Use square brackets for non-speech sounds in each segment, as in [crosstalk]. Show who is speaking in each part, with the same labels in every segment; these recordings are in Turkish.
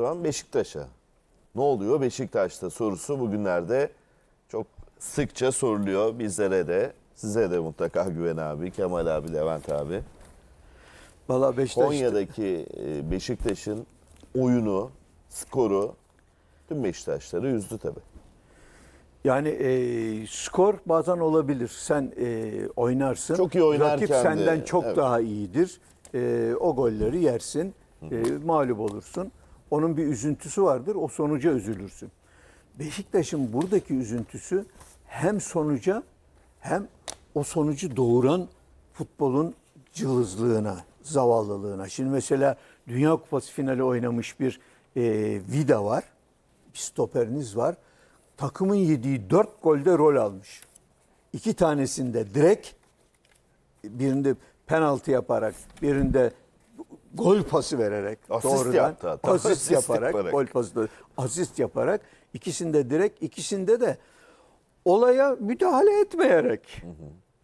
Speaker 1: duran Beşiktaş'a. Ne oluyor Beşiktaş'ta sorusu bugünlerde çok sıkça soruluyor bizlere de. Size de mutlaka Güven abi, Kemal abi, Levent abi. Valla Beşiktaş... Konya'daki e, Beşiktaş'ın oyunu, skoru tüm Beşiktaşları üzdü tabii. Yani e,
Speaker 2: skor bazen olabilir. Sen e, oynarsın. Çok iyi oynarken Rakip senden de, çok evet. daha iyidir. E, o golleri yersin. E, mağlup olursun. Onun bir üzüntüsü vardır. O sonuca üzülürsün. Beşiktaş'ın buradaki üzüntüsü hem sonuca hem o sonucu doğuran futbolun cılızlığına, zavallılığına. Şimdi mesela Dünya Kupası finali oynamış bir e, Vida var. Bir stoperiniz var. Takımın yediği dört golde rol almış. İki tanesinde direkt birinde penaltı yaparak, birinde gol pası vererek asist doğrudan yaptı asist, asist yaparak, yaparak gol pası da, asist yaparak ikisinde direkt ikisinde de olaya müdahale etmeyerek. Hı hı.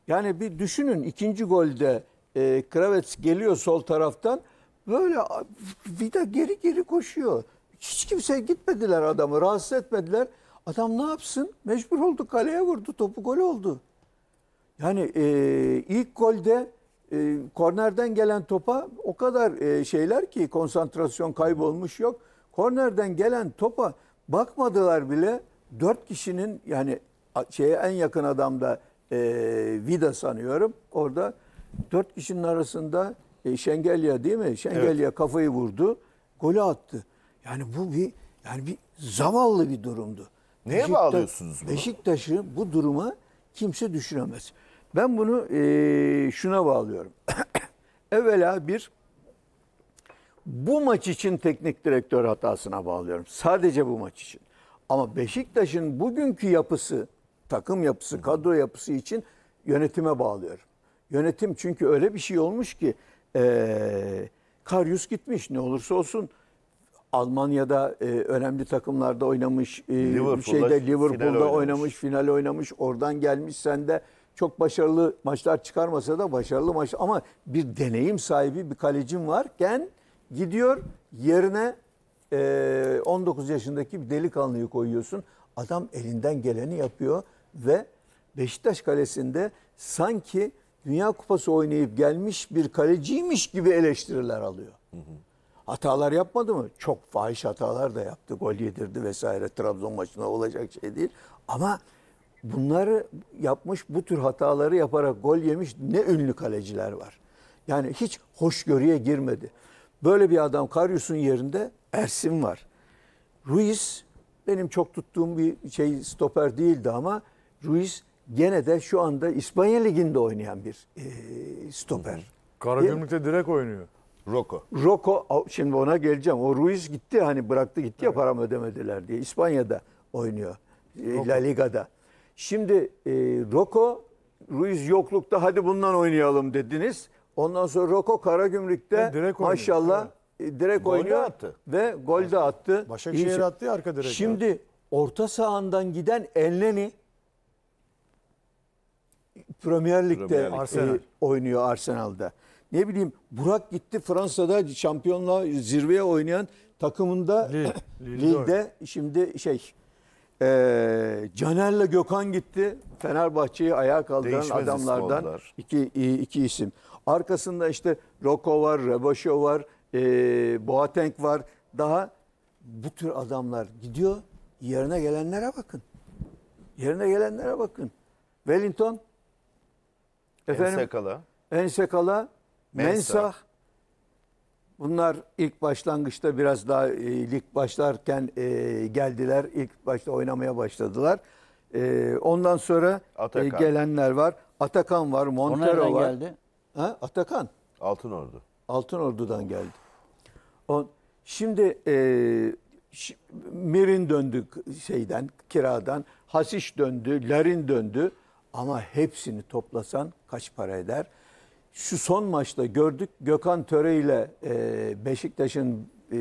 Speaker 2: Yani bir düşünün ikinci golde e, Kravets geliyor sol taraftan böyle vida geri geri koşuyor. Hiç kimse gitmediler adamı rahatsız etmediler. Adam ne yapsın? Mecbur oldu kaleye vurdu topu gol oldu. Yani e, ilk golde e, kornerden gelen topa o kadar e, şeyler ki konsantrasyon kaybolmuş yok. Kornerden gelen topa bakmadılar bile dört kişinin yani şeye en yakın adamda e, Vida sanıyorum orada dört kişinin arasında e, Şengelya değil mi? Şengelya evet. kafayı vurdu, golü attı. Yani bu bir yani bir zavallı bir durumdu. Neye Beşiktaş, bağlıyorsunuz bunu? Beşiktaş'ı bu duruma kimse düşüremez. Ben bunu e, şuna bağlıyorum. [coughs] Evvela bir bu maç için teknik direktör hatasına bağlıyorum. Sadece bu maç için. Ama Beşiktaş'ın bugünkü yapısı, takım yapısı, kadro yapısı için yönetime bağlıyorum. Yönetim çünkü öyle bir şey olmuş ki e, Karyus gitmiş ne olursa olsun. Almanya'da e, önemli takımlarda oynamış, e, Liverpool'da, şeyde Liverpool'da final oynamış, oynamış, final oynamış, oradan gelmiş sen de çok başarılı maçlar çıkarmasa da başarılı maç ama bir deneyim sahibi bir kalecim varken gidiyor yerine e, 19 yaşındaki bir delikanlıyı koyuyorsun. Adam elinden geleni yapıyor ve Beşiktaş kalesinde sanki Dünya Kupası oynayıp gelmiş bir kaleciymiş gibi eleştiriler alıyor. Hı hı. Hatalar yapmadı mı? Çok fahiş hatalar da yaptı. Gol yedirdi vesaire. Trabzon maçına olacak şey değil. Ama bunları yapmış, bu tür hataları yaparak gol yemiş ne ünlü kaleciler var. Yani hiç hoşgörüye girmedi. Böyle bir adam Karius'un yerinde Ersin var. Ruiz benim çok tuttuğum bir şey stoper değildi ama Ruiz gene de şu anda İspanya Ligi'nde oynayan bir e, stoper. Karagümrük'te direkt oynuyor. Roko. Roko şimdi ona geleceğim. O Ruiz gitti hani bıraktı gitti ya evet. param ödemediler diye. İspanya'da oynuyor. E, Roko. La Liga'da. Şimdi e, Roko, Ruiz yoklukta hadi bundan oynayalım dediniz. Ondan sonra Roko Karagümrük'te e, direkt maşallah oynuyor. E, direkt oynuyor. attı. Ve gol de attı. Başakşehir İyi. Şey. attı ya arka direkt. Şimdi attı. orta sahandan giden Enleni Premier Lig'de Premier Lig. E, oynuyor Arsenal'da. Ne bileyim Burak gitti Fransa'da şampiyonla zirveye oynayan takımında [clears throat] Lille'de şimdi şey ee, Caner'le Gökhan gitti. Fenerbahçe'yi ayağa kaldıran Değişmez adamlardan oldular. iki, iki isim. Arkasında işte Roko var, Reboşo var, e, Boateng var. Daha bu tür adamlar gidiyor. Yerine gelenlere bakın. Yerine gelenlere bakın. Wellington. Efendim, Ensekala. Ensekala. Mensah. Mensah. Bunlar ilk başlangıçta biraz daha e, lig başlarken e, geldiler. İlk başta oynamaya başladılar. E, ondan sonra e, gelenler var. Atakan var, O Montero nereden var. geldi? Ha? Atakan. Altınordu. Altınordu'dan geldi. On, şimdi e, şi- Mirin döndü şeyden, kiradan. Hasiş döndü, Lerin döndü. Ama hepsini toplasan kaç para eder? şu son maçta gördük Gökhan Töre ile e, Beşiktaş'ın e,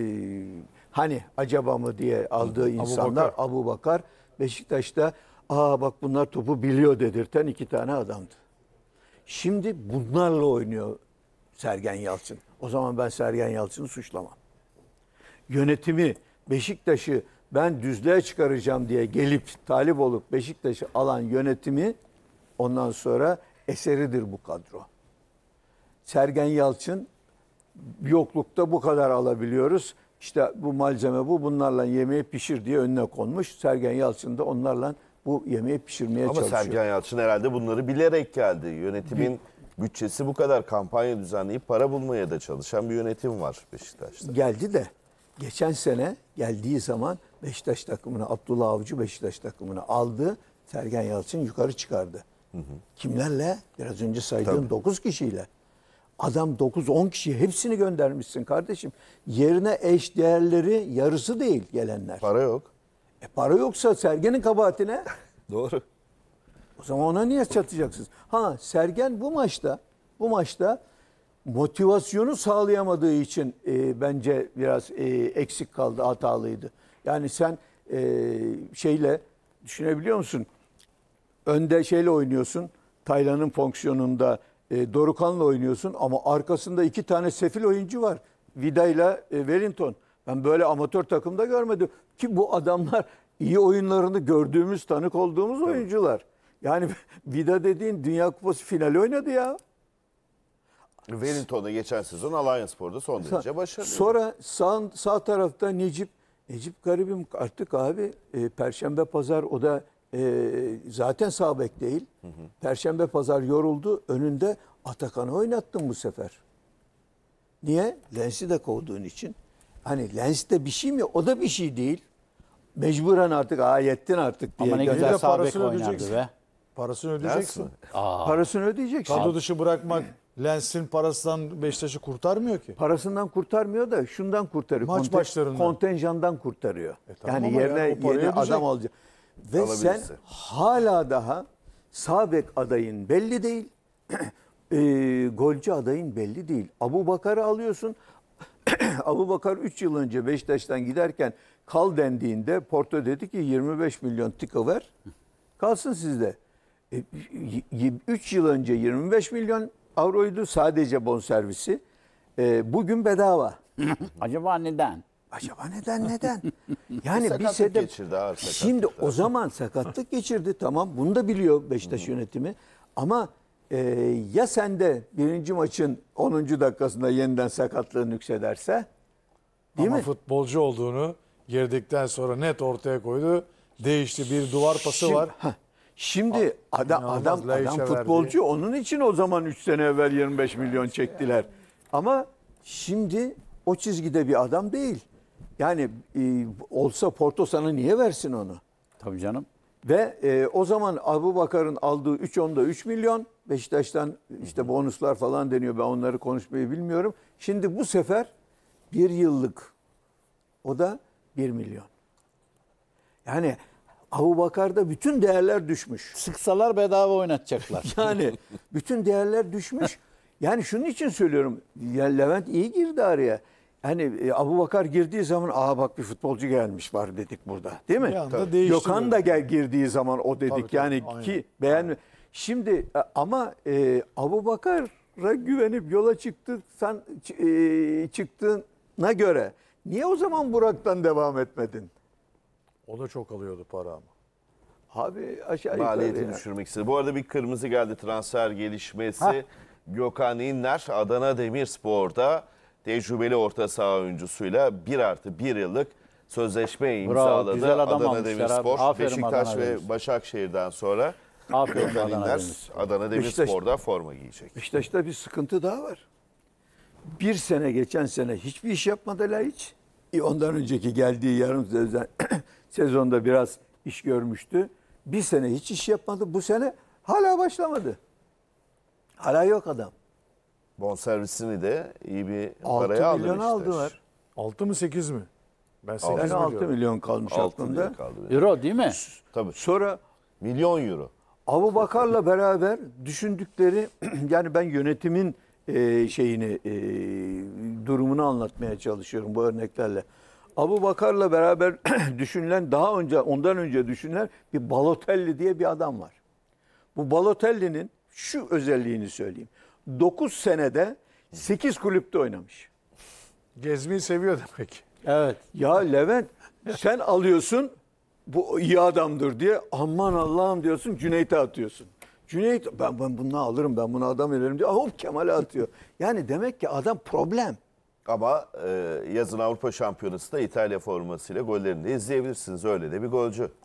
Speaker 2: hani acaba mı diye aldığı insanlar Abu Bakar, Abu Bakar Beşiktaş'ta aa bak bunlar topu biliyor dedirten iki tane adamdı. Şimdi bunlarla oynuyor Sergen Yalçın. O zaman ben Sergen Yalçın'ı suçlamam. Yönetimi Beşiktaş'ı ben düzlüğe çıkaracağım diye gelip talip olup Beşiktaş'ı alan yönetimi ondan sonra eseridir bu kadro. Sergen Yalçın yoklukta bu kadar alabiliyoruz. İşte bu malzeme bu bunlarla yemeği pişir diye önüne konmuş. Sergen Yalçın da onlarla bu yemeği pişirmeye Ama çalışıyor. Ama Sergen
Speaker 1: Yalçın herhalde bunları bilerek geldi. Yönetimin bütçesi bu kadar kampanya düzenleyip para bulmaya da çalışan bir yönetim var Beşiktaş'ta.
Speaker 2: Geldi de geçen sene geldiği zaman Beşiktaş takımını Abdullah Avcı Beşiktaş takımını aldı. Sergen Yalçın yukarı çıkardı. Hı hı. Kimlerle? Biraz önce saydığım Tabii. 9 kişiyle. Adam 9-10 kişi hepsini göndermişsin kardeşim. Yerine eş değerleri yarısı değil gelenler. Para yok. E para yoksa Sergen'in kabahatine. [laughs] Doğru. O zaman ona niye çatacaksınız? Ha Sergen bu maçta bu maçta motivasyonu sağlayamadığı için e, bence biraz e, eksik kaldı, hatalıydı. Yani sen e, şeyle düşünebiliyor musun? Önde şeyle oynuyorsun. Taylan'ın fonksiyonunda e, Dorukan'la oynuyorsun ama arkasında iki tane sefil oyuncu var. Vida ile Wellington. Ben böyle amatör takımda görmedim. Ki bu adamlar iyi oyunlarını gördüğümüz, tanık olduğumuz evet. oyuncular. Yani [laughs] Vida dediğin Dünya Kupası finali oynadı ya.
Speaker 1: Wellington'da geçen sezon Alanya Spor'da son derece başarılı. Sonra
Speaker 2: sağ, sağ tarafta Necip. Necip garibim artık abi. E, Perşembe pazar o da e, zaten sağ bek değil. Hı hı. Perşembe pazar yoruldu. Önünde Atakan'ı oynattın bu sefer. Niye? Lens'i de kovduğun için. Hani Lens de bir şey mi? O da bir şey değil. Mecburen artık ayettin artık diye. Ama ne güzel sağ bek oynadı be. Parasını ödeyeceksin. Aa. Parasını ödeyeceksin. Kadro dışı bırakmak Lens'in parasından Beşiktaş'ı kurtarmıyor ki. Parasından kurtarmıyor da şundan kurtarıyor. Maç Konten, başlarında. Kontenjandan kurtarıyor. E, tamam yani yerine yeni adam alacak. Ve sen hala daha sabek adayın belli değil. [clears throat] e, golcü adayın belli değil. Abu Bakar'ı alıyorsun. [clears throat] Abu Bakar 3 yıl önce Beşiktaş'tan giderken kal dendiğinde Porto dedi ki 25 milyon tika ver. Kalsın sizde. 3 e, yıl önce 25 milyon avroydu sadece bonservisi. E, bugün bedava. Acaba neden? Acaba neden [laughs] neden? Yani bir sakatlık sebep. geçirdi ağır sakatlık. Şimdi o zaman sakatlık geçirdi tamam bunu da biliyor Beşiktaş yönetimi. Ama e, ya sende birinci maçın 10. dakikasında yeniden sakatlığın yüksederse değil Ama mi? futbolcu olduğunu girdikten sonra net ortaya koydu. Değişti bir duvar pası Şimdi- var. Heh. Şimdi ada- inanılmaz adam adam verdiği- futbolcu onun için o zaman 3 sene evvel 25 milyon çektiler. Ama şimdi o çizgide bir adam değil. Yani e, olsa Porto sana niye versin onu? Tabii canım. Ve e, o zaman Abu Bakar'ın aldığı 3 onda 3 milyon. Beşiktaş'tan işte Hı -hı. bonuslar falan deniyor. Ben onları konuşmayı bilmiyorum. Şimdi bu sefer bir yıllık o da 1 milyon. Yani Abu Bakar'da bütün değerler düşmüş. Sıksalar bedava oynatacaklar. [laughs] yani bütün değerler düşmüş. Yani şunun için söylüyorum. Ya Levent iyi girdi araya hani e, Abu Bakar girdiği zaman aa bak bir futbolcu gelmiş var dedik burada değil mi? Bir anda Gökhan da gel girdiği zaman o dedik Tabii, tabii, yani aynen. ki beğenme. Şimdi e, ama e, Abu Bakar'a güvenip yola çıktık sen e, çıktığına göre niye o zaman Burak'tan devam etmedin? O da çok alıyordu para ama.
Speaker 1: Abi aşağı Maliyeti düşürmek istedi. Bu arada bir kırmızı geldi transfer gelişmesi. Gökhan İnler Adana Demirspor'da tecrübeli orta saha oyuncusuyla 1 artı 1 yıllık sözleşme imzaladı. güzel adam Adana Demirspor, Beşiktaş Adana ve Demirspor. Başakşehir'den sonra Aferin Gökhan Adana İnler Demirspor. Adana Beşiktaş- Demirspor'da forma giyecek.
Speaker 2: İşte işte bir sıkıntı daha var. Bir sene geçen sene hiçbir iş yapmadılar hiç. E, ondan önceki geldiği yarım sezon, [clears throat] sezonda biraz iş görmüştü. Bir sene hiç iş yapmadı. Bu sene hala başlamadı. Hala yok adam. Bon
Speaker 1: servisini de iyi bir 6 paraya aldı. 6 milyon aldılar.
Speaker 2: 6 mı 8 mi? Ben 8 ben 6 milyon, milyon kalmış Altı aklımda. Milyon kaldı
Speaker 1: benim. euro değil mi? Tabii. Sonra milyon euro.
Speaker 2: Abu Bakar'la beraber düşündükleri [clears throat] yani ben yönetimin e, şeyini e, durumunu anlatmaya çalışıyorum bu örneklerle. Abu Bakar'la beraber [clears throat] düşünülen daha önce ondan önce düşünülen bir Balotelli diye bir adam var. Bu Balotelli'nin şu özelliğini söyleyeyim. 9 senede 8 kulüpte oynamış. Gezmeyi seviyor demek. Evet. Ya Levent sen alıyorsun bu iyi adamdır diye aman Allah'ım diyorsun Cüneyt'e atıyorsun. Cüneyt ben, ben bunu alırım ben bunu adam ederim diyor. Hop Kemal'e atıyor. Yani
Speaker 1: demek ki adam problem. Ama e, yazın Avrupa Şampiyonası'nda İtalya formasıyla gollerini de izleyebilirsiniz. Öyle de bir golcü.